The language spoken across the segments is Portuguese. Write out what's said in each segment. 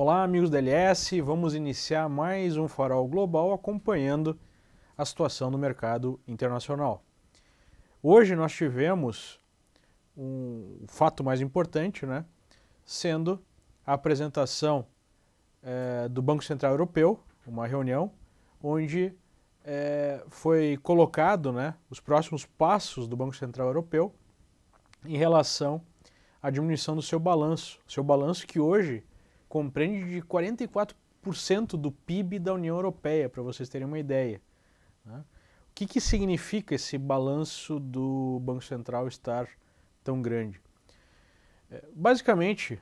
Olá, amigos da LS, vamos iniciar mais um Farol Global acompanhando a situação do mercado internacional. Hoje nós tivemos um fato mais importante, né, sendo a apresentação é, do Banco Central Europeu, uma reunião onde é, foi colocado né, os próximos passos do Banco Central Europeu em relação à diminuição do seu balanço, seu balanço que hoje Compreende de 44% do PIB da União Europeia, para vocês terem uma ideia. Né? O que, que significa esse balanço do Banco Central estar tão grande? É, basicamente,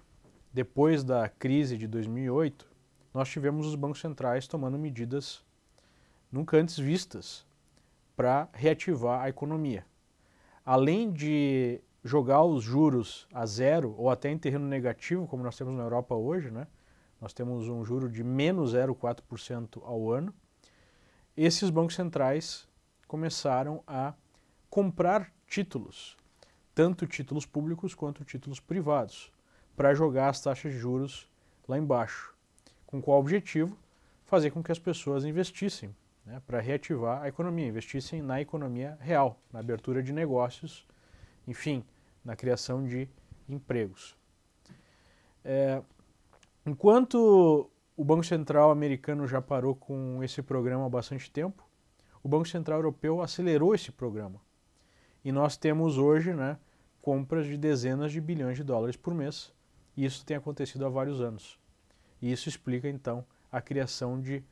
depois da crise de 2008, nós tivemos os bancos centrais tomando medidas nunca antes vistas para reativar a economia. Além de jogar os juros a zero ou até em terreno negativo, como nós temos na Europa hoje, né? Nós temos um juro de menos 0,4% ao ano. Esses bancos centrais começaram a comprar títulos, tanto títulos públicos quanto títulos privados, para jogar as taxas de juros lá embaixo. Com qual objetivo? Fazer com que as pessoas investissem, né, para reativar a economia, investissem na economia real, na abertura de negócios, enfim, na criação de empregos. É, enquanto o Banco Central americano já parou com esse programa há bastante tempo, o Banco Central Europeu acelerou esse programa. E nós temos hoje né, compras de dezenas de bilhões de dólares por mês. E isso tem acontecido há vários anos. E isso explica, então, a criação de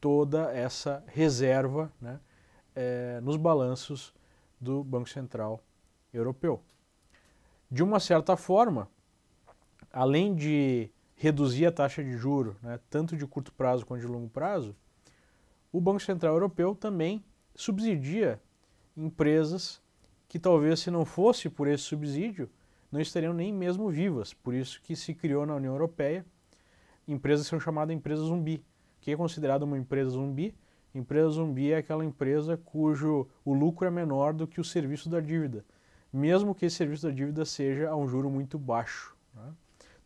toda essa reserva né, é, nos balanços do Banco Central Europeu de uma certa forma, além de reduzir a taxa de juro, né, tanto de curto prazo quanto de longo prazo, o Banco Central Europeu também subsidia empresas que talvez se não fosse por esse subsídio não estariam nem mesmo vivas. Por isso que se criou na União Europeia empresas que são chamadas empresas zumbi. O que é considerado uma empresa zumbi? Empresa zumbi é aquela empresa cujo o lucro é menor do que o serviço da dívida mesmo que esse serviço da dívida seja a um juro muito baixo. Né?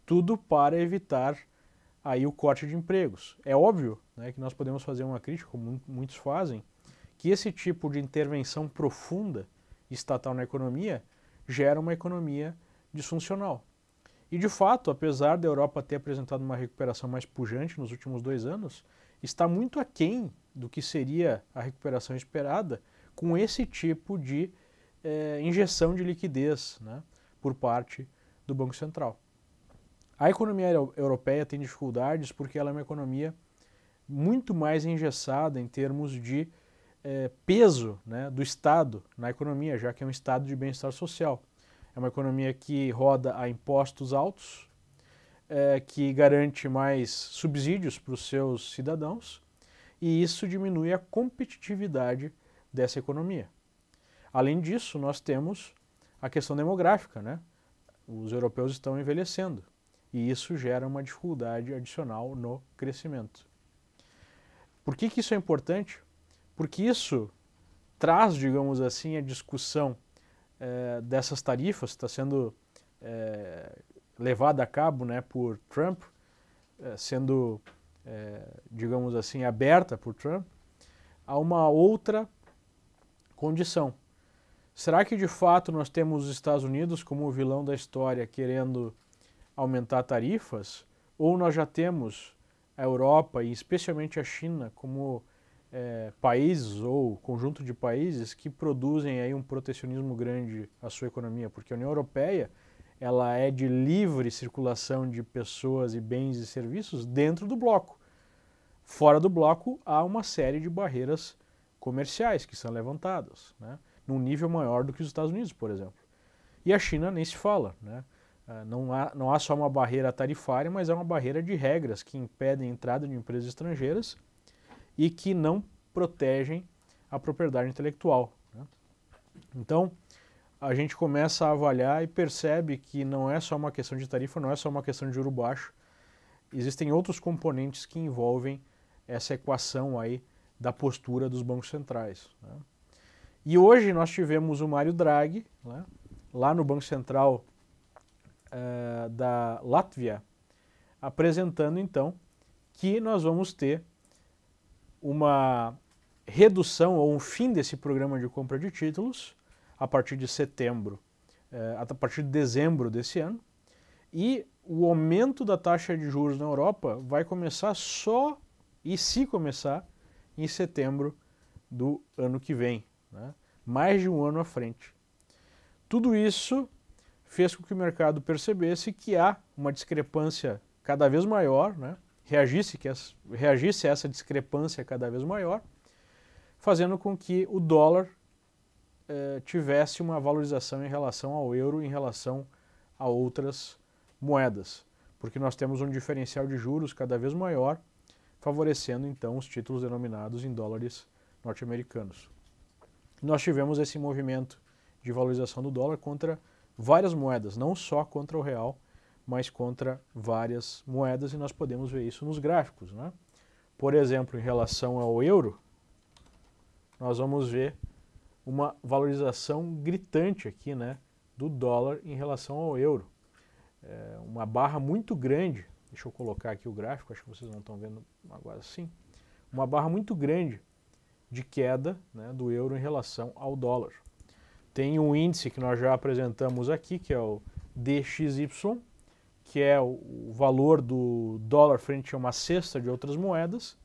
Tudo para evitar aí o corte de empregos. É óbvio né, que nós podemos fazer uma crítica, como muitos fazem, que esse tipo de intervenção profunda estatal na economia gera uma economia disfuncional. E de fato, apesar da Europa ter apresentado uma recuperação mais pujante nos últimos dois anos, está muito aquém do que seria a recuperação esperada com esse tipo de é, injeção de liquidez né, por parte do Banco Central. A economia europeia tem dificuldades porque ela é uma economia muito mais engessada em termos de é, peso né, do Estado na economia, já que é um Estado de bem-estar social. É uma economia que roda a impostos altos, é, que garante mais subsídios para os seus cidadãos, e isso diminui a competitividade dessa economia. Além disso, nós temos a questão demográfica, né? Os europeus estão envelhecendo e isso gera uma dificuldade adicional no crescimento. Por que, que isso é importante? Porque isso traz, digamos assim, a discussão eh, dessas tarifas, está sendo eh, levada a cabo né, por Trump, eh, sendo, eh, digamos assim, aberta por Trump, a uma outra condição, Será que de fato nós temos os Estados Unidos como o vilão da história querendo aumentar tarifas? Ou nós já temos a Europa e especialmente a China como é, países ou conjunto de países que produzem aí um protecionismo grande à sua economia? Porque a União Europeia ela é de livre circulação de pessoas e bens e serviços dentro do bloco. Fora do bloco há uma série de barreiras comerciais que são levantadas, né? num nível maior do que os Estados Unidos, por exemplo. E a China nem se fala, né? Ah, não há, não há só uma barreira tarifária, mas é uma barreira de regras que impedem a entrada de empresas estrangeiras e que não protegem a propriedade intelectual. Né? Então, a gente começa a avaliar e percebe que não é só uma questão de tarifa, não é só uma questão de juro baixo, existem outros componentes que envolvem essa equação aí da postura dos bancos centrais. Né? E hoje nós tivemos o Mário Draghi, né, lá no Banco Central uh, da Latvia, apresentando então que nós vamos ter uma redução ou um fim desse programa de compra de títulos a partir de setembro, uh, a partir de dezembro desse ano, e o aumento da taxa de juros na Europa vai começar só e se começar em setembro do ano que vem, né? mais de um ano à frente. Tudo isso fez com que o mercado percebesse que há uma discrepância cada vez maior, né? reagisse, que as, reagisse a essa discrepância cada vez maior, fazendo com que o dólar eh, tivesse uma valorização em relação ao euro, em relação a outras moedas, porque nós temos um diferencial de juros cada vez maior, favorecendo então os títulos denominados em dólares norte-americanos nós tivemos esse movimento de valorização do dólar contra várias moedas, não só contra o real, mas contra várias moedas e nós podemos ver isso nos gráficos. Né? Por exemplo, em relação ao euro, nós vamos ver uma valorização gritante aqui né, do dólar em relação ao euro. É uma barra muito grande, deixa eu colocar aqui o gráfico, acho que vocês não estão vendo agora sim, uma barra muito grande de queda né, do euro em relação ao dólar. Tem um índice que nós já apresentamos aqui, que é o DXY, que é o valor do dólar frente a uma cesta de outras moedas,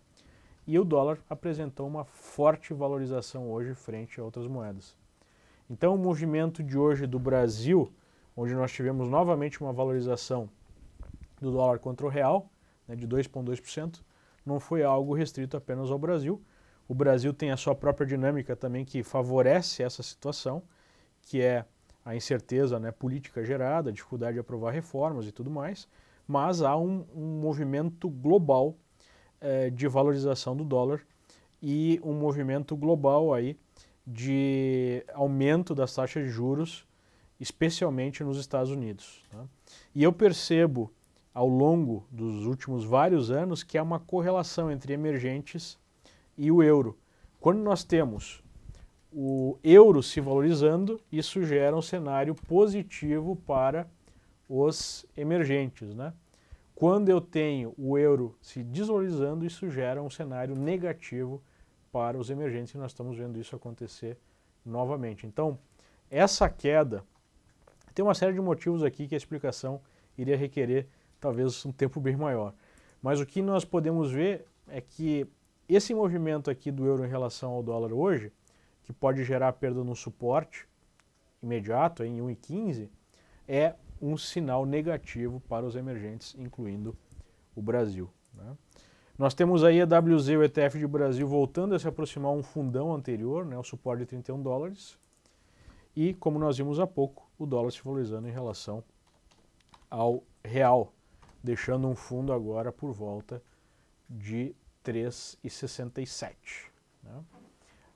e o dólar apresentou uma forte valorização hoje frente a outras moedas. Então, o movimento de hoje do Brasil, onde nós tivemos novamente uma valorização do dólar contra o real, né, de 2,2%, não foi algo restrito apenas ao Brasil, o Brasil tem a sua própria dinâmica também que favorece essa situação, que é a incerteza né, política gerada, a dificuldade de aprovar reformas e tudo mais, mas há um, um movimento global eh, de valorização do dólar e um movimento global aí de aumento das taxas de juros, especialmente nos Estados Unidos. Tá? E eu percebo ao longo dos últimos vários anos que há uma correlação entre emergentes e o euro. Quando nós temos o euro se valorizando, isso gera um cenário positivo para os emergentes. Né? Quando eu tenho o euro se desvalorizando, isso gera um cenário negativo para os emergentes e nós estamos vendo isso acontecer novamente. Então, essa queda tem uma série de motivos aqui que a explicação iria requerer talvez um tempo bem maior. Mas o que nós podemos ver é que esse movimento aqui do euro em relação ao dólar hoje, que pode gerar perda no suporte imediato em 1,15, é um sinal negativo para os emergentes, incluindo o Brasil. Né? Nós temos aí a WZ, o ETF de Brasil, voltando a se aproximar um fundão anterior, né, o suporte de 31 dólares. E, como nós vimos há pouco, o dólar se valorizando em relação ao real, deixando um fundo agora por volta de 3,67. e Né?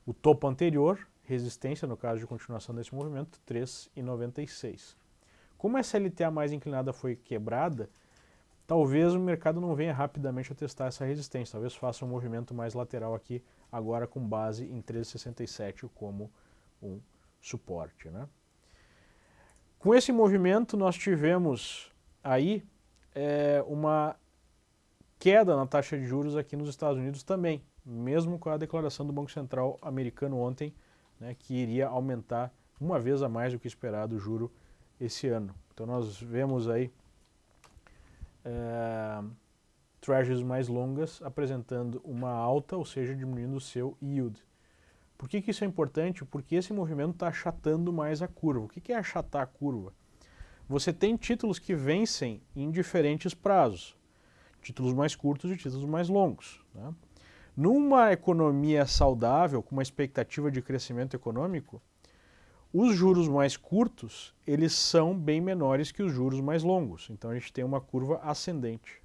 O topo anterior, resistência, no caso de continuação desse movimento, 3,96. e Como essa LTA mais inclinada foi quebrada, talvez o mercado não venha rapidamente a testar essa resistência, talvez faça um movimento mais lateral aqui, agora com base em 3,67 como um suporte. Né? Com esse movimento nós tivemos aí é, uma queda na taxa de juros aqui nos Estados Unidos também, mesmo com a declaração do Banco Central americano ontem, né, que iria aumentar uma vez a mais do que esperado o juro esse ano. Então nós vemos aí é, mais longas apresentando uma alta, ou seja, diminuindo o seu yield. Por que, que isso é importante? Porque esse movimento está achatando mais a curva. O que, que é achatar a curva? Você tem títulos que vencem em diferentes prazos títulos mais curtos e títulos mais longos. Né? Numa economia saudável, com uma expectativa de crescimento econômico, os juros mais curtos eles são bem menores que os juros mais longos. Então a gente tem uma curva ascendente.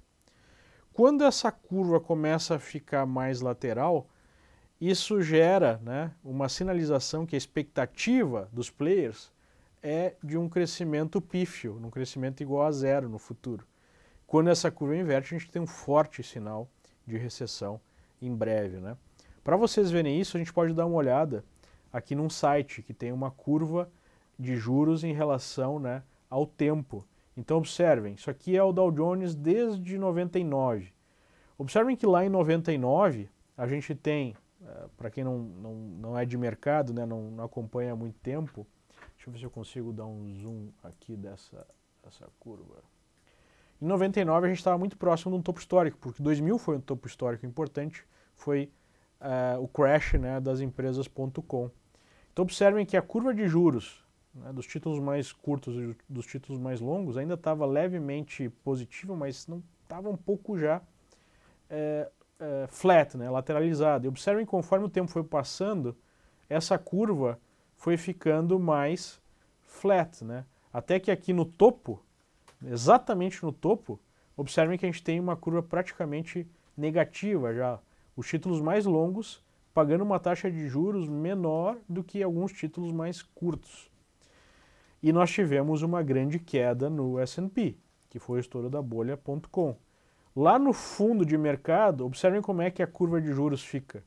Quando essa curva começa a ficar mais lateral, isso gera né, uma sinalização que a expectativa dos players é de um crescimento pífio, um crescimento igual a zero no futuro. Quando essa curva inverte, a gente tem um forte sinal de recessão em breve. Né? Para vocês verem isso, a gente pode dar uma olhada aqui num site que tem uma curva de juros em relação né, ao tempo. Então observem, isso aqui é o Dow Jones desde 99. Observem que lá em 99 a gente tem, eh, para quem não, não, não é de mercado, né, não, não acompanha há muito tempo, deixa eu ver se eu consigo dar um zoom aqui dessa, dessa curva. Em 99 a gente estava muito próximo de um topo histórico, porque 2000 foi um topo histórico importante, foi uh, o crash né, das empresas.com. Então observem que a curva de juros né, dos títulos mais curtos e dos títulos mais longos ainda estava levemente positiva, mas não estava um pouco já é, é, flat, né, lateralizada. E observem conforme o tempo foi passando, essa curva foi ficando mais flat, né, até que aqui no topo exatamente no topo, observem que a gente tem uma curva praticamente negativa já. Os títulos mais longos pagando uma taxa de juros menor do que alguns títulos mais curtos. E nós tivemos uma grande queda no S&P, que foi o estouro da bolha.com. Lá no fundo de mercado, observem como é que a curva de juros fica.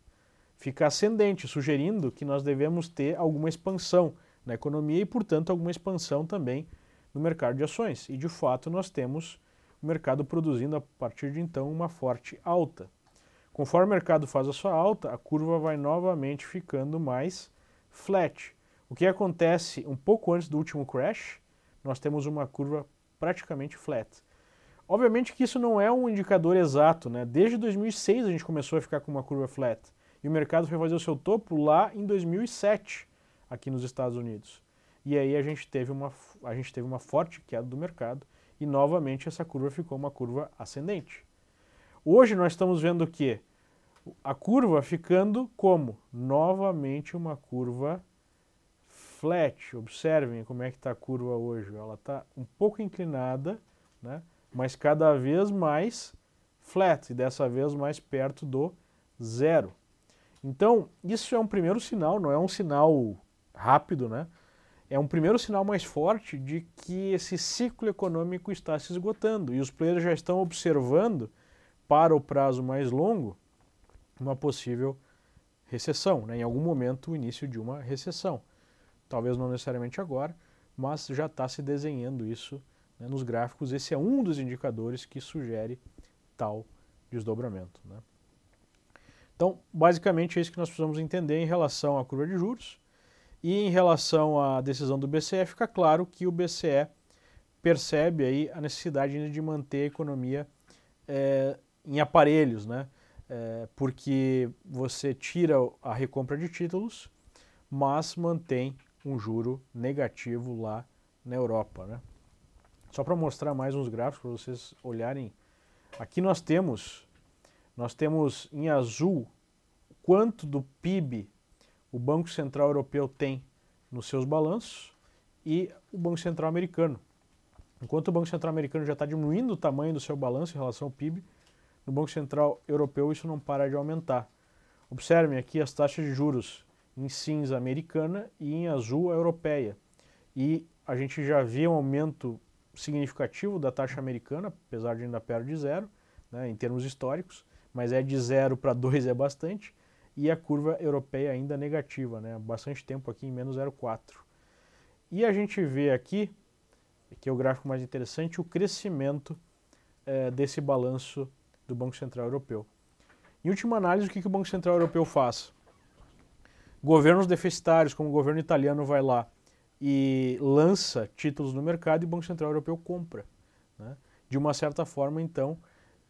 Fica ascendente, sugerindo que nós devemos ter alguma expansão na economia e, portanto, alguma expansão também no mercado de ações. E de fato nós temos o mercado produzindo a partir de então uma forte alta. Conforme o mercado faz a sua alta, a curva vai novamente ficando mais flat. O que acontece um pouco antes do último crash, nós temos uma curva praticamente flat. Obviamente que isso não é um indicador exato, né? Desde 2006 a gente começou a ficar com uma curva flat e o mercado foi fazer o seu topo lá em 2007 aqui nos Estados Unidos. E aí a gente teve uma, a gente teve uma forte queda do mercado e novamente essa curva ficou uma curva ascendente. Hoje nós estamos vendo o quê? A curva ficando como? Novamente uma curva flat. Observem como é que está a curva hoje. Ela está um pouco inclinada, né? mas cada vez mais flat e dessa vez mais perto do zero. Então, isso é um primeiro sinal, não é um sinal rápido, né? é um primeiro sinal mais forte de que esse ciclo econômico está se esgotando e os players já estão observando para o prazo mais longo uma possível recessão, né? em algum momento o início de uma recessão. Talvez não necessariamente agora, mas já está se desenhando isso né? nos gráficos. Esse é um dos indicadores que sugere tal desdobramento. Né? Então, basicamente é isso que nós precisamos entender em relação à curva de juros. E em relação à decisão do BCE, fica claro que o BCE percebe aí a necessidade ainda de manter a economia é, em aparelhos, né? É, porque você tira a recompra de títulos, mas mantém um juro negativo lá na Europa, né? Só para mostrar mais uns gráficos para vocês olharem, aqui nós temos nós temos em azul quanto do PIB o Banco Central Europeu tem nos seus balanços e o Banco Central Americano. Enquanto o Banco Central Americano já está diminuindo o tamanho do seu balanço em relação ao PIB, no Banco Central Europeu isso não para de aumentar. Observem aqui as taxas de juros em cinza americana e em azul a europeia. E a gente já vê um aumento significativo da taxa americana, apesar de ainda perto de zero, né, em termos históricos, mas é de zero para dois é bastante e a curva europeia ainda negativa, né? bastante tempo aqui em menos 0,4. E a gente vê aqui, que é o gráfico mais interessante, o crescimento eh, desse balanço do Banco Central Europeu. Em última análise, o que, que o Banco Central Europeu faz? Governos deficitários, como o governo italiano, vai lá e lança títulos no mercado e o Banco Central Europeu compra. Né? De uma certa forma, então,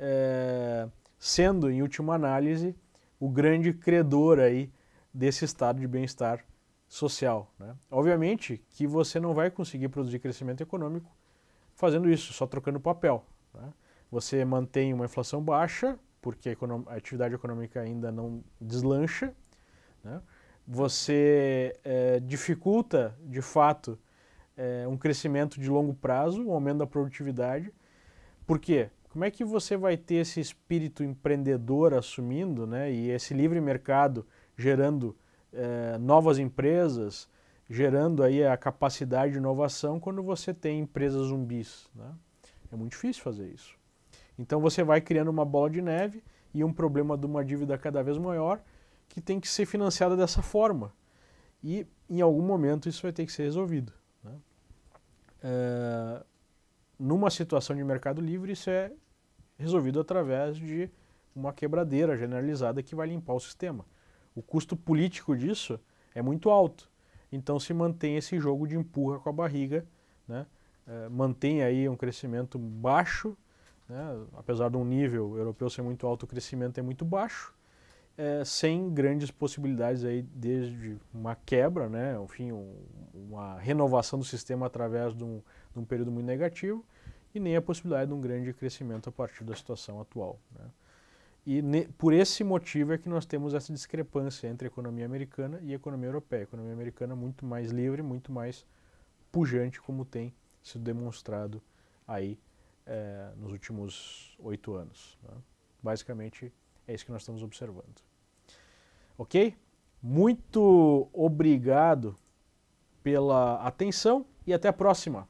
eh, sendo, em última análise, o grande credor aí desse estado de bem-estar social. Né? Obviamente que você não vai conseguir produzir crescimento econômico fazendo isso, só trocando papel. Né? Você mantém uma inflação baixa, porque a, atividade econômica ainda não deslancha. Né? Você é, dificulta, de fato, é, um crescimento de longo prazo, um aumento da produtividade. Por quê? Como é que você vai ter esse espírito empreendedor assumindo, né? E esse livre mercado gerando eh, novas empresas, gerando aí a capacidade de inovação quando você tem empresas zumbis, né? É muito difícil fazer isso. Então você vai criando uma bola de neve e um problema de uma dívida cada vez maior que tem que ser financiada dessa forma. E em algum momento isso vai ter que ser resolvido. Né? Eh, numa situação de mercado livre, isso é resolvido através de uma quebradeira generalizada que vai limpar o sistema. O custo político disso é muito alto. Então se mantém esse jogo de empurra com a barriga, né? é, mantém aí um crescimento baixo, né? apesar de um nível europeu ser muito alto, o crescimento é muito baixo, é, sem grandes possibilidades aí desde uma quebra, né? enfim, um, uma renovação do sistema através de um, num período muito negativo e nem a possibilidade de um grande crescimento a partir da situação atual. Né? E ne, por esse motivo é que nós temos essa discrepância entre a economia americana e a economia europeia. A economia americana é muito mais livre, muito mais pujante, como tem sido demonstrado aí é, nos últimos oito anos. Né? Basicamente é isso que nós estamos observando. Ok? Muito obrigado pela atenção e até a próxima!